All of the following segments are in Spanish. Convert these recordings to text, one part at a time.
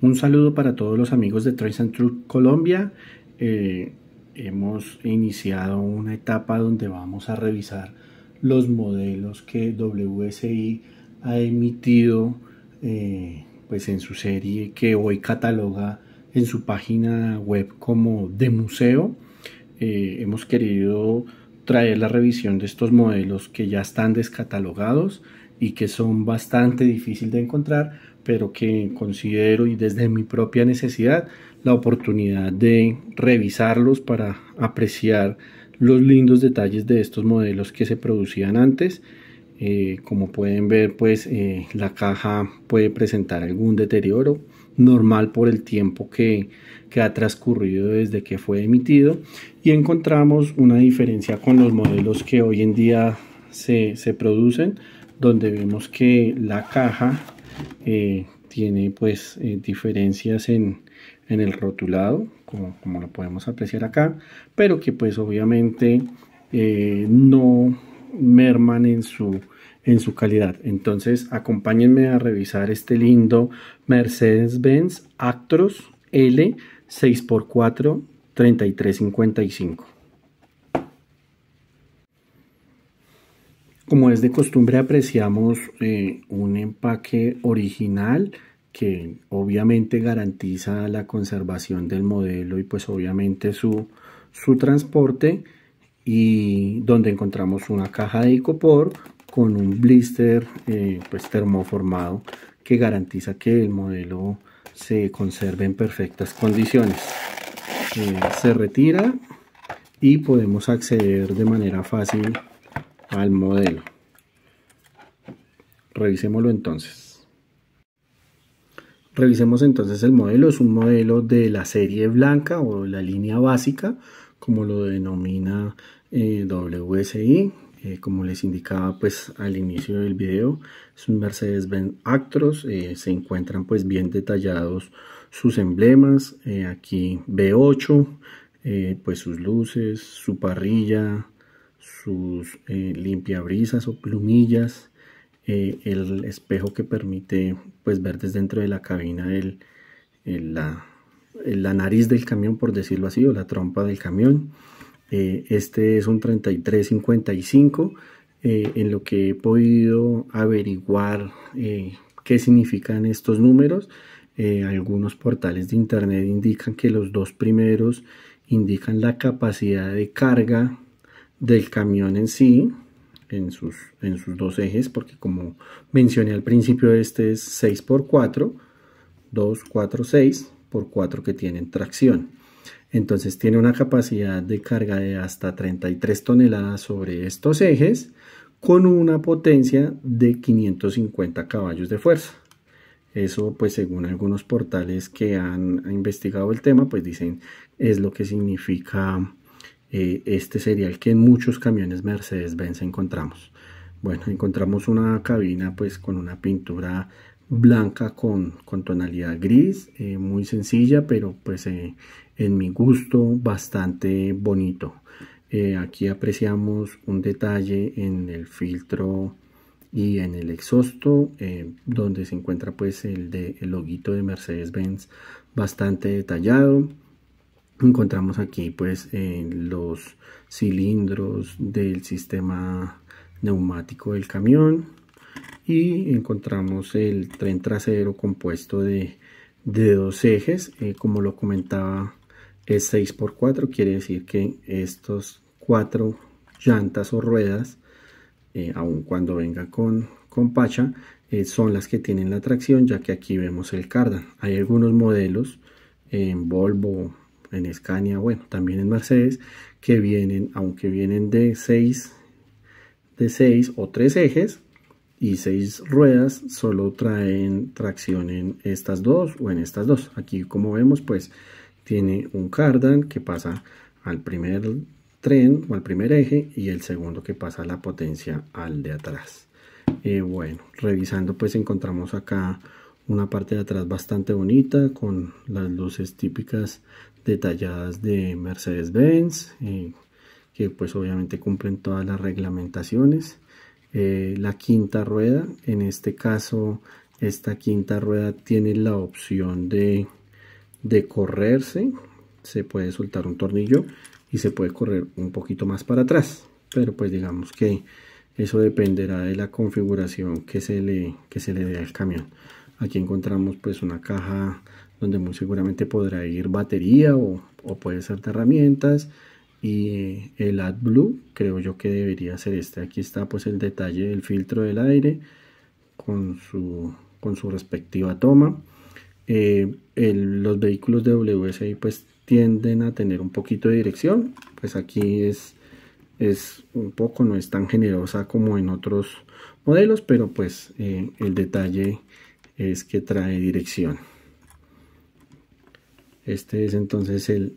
Un saludo para todos los amigos de Trace and Truth Colombia. Eh, hemos iniciado una etapa donde vamos a revisar los modelos que WSI ha emitido eh, pues en su serie que hoy cataloga en su página web como de museo. Eh, hemos querido traer la revisión de estos modelos que ya están descatalogados y que son bastante difícil de encontrar, pero que considero y desde mi propia necesidad la oportunidad de revisarlos para apreciar los lindos detalles de estos modelos que se producían antes. Eh, como pueden ver, pues eh, la caja puede presentar algún deterioro normal por el tiempo que, ha transcurrido desde que fue emitido y encontramos una diferencia con los modelos que hoy en día se, se producen donde vemos que la caja eh, tiene pues eh, diferencias en, en, el rotulado, como, como, lo podemos apreciar acá, pero que pues obviamente eh, no merman en su, en su calidad. Entonces acompáñenme a revisar este lindo Mercedes-Benz Actros L 6x4 3355. Como es de costumbre apreciamos eh, un empaque original que obviamente garantiza la conservación del modelo y pues obviamente su, su transporte y donde encontramos una caja de icopor con un blister eh, pues termoformado que garantiza que el modelo se conserve en perfectas condiciones eh, se retira y podemos acceder de manera fácil al modelo. Revisémoslo entonces. Revisemos entonces el modelo. Es un modelo de la serie blanca o la línea básica, como lo denomina eh, WSI. Eh, como les indicaba pues al inicio del video, es un Mercedes-Benz Actros. Eh, se encuentran pues bien detallados sus emblemas. aquí B8, pues sus luces, su parrilla, sus eh, limpiabrisas o plumillas, eh, el espejo que permite pues, ver desde dentro de la cabina la, nariz del camión, por decirlo así, o la trompa del camión. Eh, este es un 3355. en lo que he podido averiguar qué significan estos números, algunos portales de internet indican que los dos primeros indican la capacidad de carga del camión en sí, en sus, en sus dos ejes, porque como mencioné al principio, este es 6x4, 2, 4, 6 por 4 que tienen tracción. Entonces tiene una capacidad de carga de hasta 33 toneladas sobre estos ejes con una potencia de 550 caballos de fuerza. Eso pues según algunos portales que han investigado el tema pues dicen es lo que significa eh, este sería el que en muchos camiones Mercedes-Benz encontramos. Bueno, encontramos una cabina pues con una pintura blanca con, con tonalidad gris, eh, muy sencilla, pero pues eh, en mi gusto bastante bonito. aquí apreciamos un detalle en el filtro y en el exhausto donde se encuentra pues el, de, el loguito de Mercedes-Benz bastante detallado encontramos aquí pues eh, los cilindros del sistema neumático del camión y encontramos el tren trasero compuesto de, dos ejes eh, como lo comentaba es 6x4 quiere decir que estos cuatro llantas o ruedas eh, aun cuando venga con, con pacha son las que tienen la tracción ya que aquí vemos el cardan hay algunos modelos en Volvo en Scania, bueno, también en Mercedes, que vienen, aunque vienen de seis de o tres ejes y seis ruedas, solo traen tracción en estas dos o en estas dos. Aquí como vemos, pues tiene un cardan que pasa al primer tren o al primer eje y el segundo que pasa la potencia al de atrás. y eh, bueno, revisando pues encontramos acá una parte de atrás bastante bonita con las luces típicas detalladas de Mercedes-Benz eh, que pues obviamente cumplen todas las reglamentaciones eh, la quinta rueda en este caso esta quinta rueda tiene la opción de, correrse se puede soltar un tornillo y se puede correr un poquito más para atrás pero pues digamos que eso dependerá de la configuración que se le, que se le dé al camión Aquí encontramos pues una caja donde muy seguramente podrá ir batería o, puede ser de herramientas y el AdBlue creo yo que debería ser este aquí está pues el detalle del filtro del aire con su, con su respectiva toma eh, los vehículos de WSI pues tienden a tener un poquito de dirección pues aquí es es un poco no es tan generosa como en otros modelos pero pues eh, el detalle es que trae dirección. Este es entonces el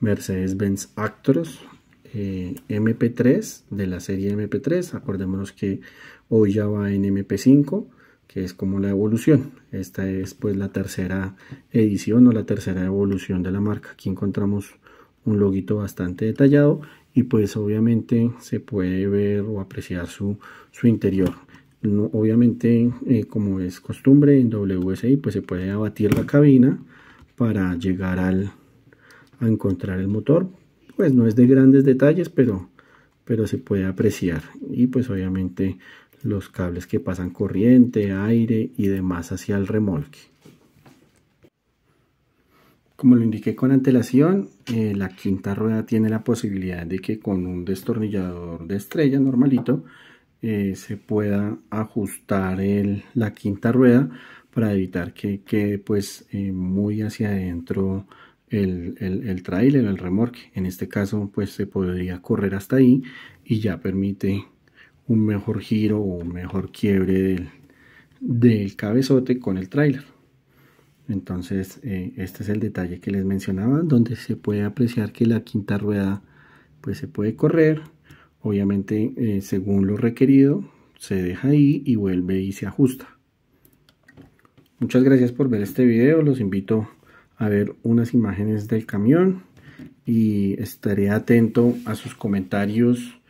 Mercedes-Benz Actros eh, MP3 de la serie MP3. Acordémonos que hoy ya va en MP5, que es como la evolución. Esta es pues la tercera edición o la tercera evolución de la marca. Aquí encontramos un loguito bastante detallado y pues obviamente se puede ver o apreciar su, su interior obviamente eh, como es costumbre en WSI pues se puede abatir la cabina para llegar al, a encontrar el motor pues no es de grandes detalles pero pero se puede apreciar y pues obviamente los cables que pasan corriente, aire y demás hacia el remolque. Como lo indiqué con antelación, eh, la quinta rueda tiene la posibilidad de que con un destornillador de estrella normalito eh, se pueda ajustar la quinta rueda para evitar que quede pues eh, muy hacia adentro el, el, el trailer, el remorque. En este caso pues se podría correr hasta ahí y ya permite un mejor giro o un mejor quiebre del, del cabezote con el trailer. Entonces eh, este es el detalle que les mencionaba donde se puede apreciar que la quinta rueda pues se puede correr Obviamente, eh, según lo requerido, se deja ahí y vuelve y se ajusta. Muchas gracias por ver este video. Los invito a ver unas imágenes del camión y estaré atento a sus comentarios,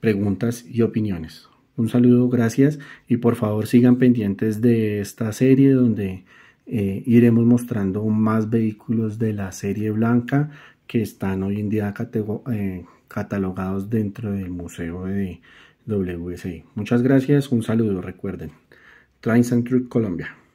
preguntas y opiniones. Un saludo, gracias y por favor sigan pendientes de esta serie donde eh, iremos mostrando más vehículos de la serie blanca que están hoy en día eh, catalogados dentro del Museo de WSI. Muchas gracias, un saludo, recuerden. Trains Colombia.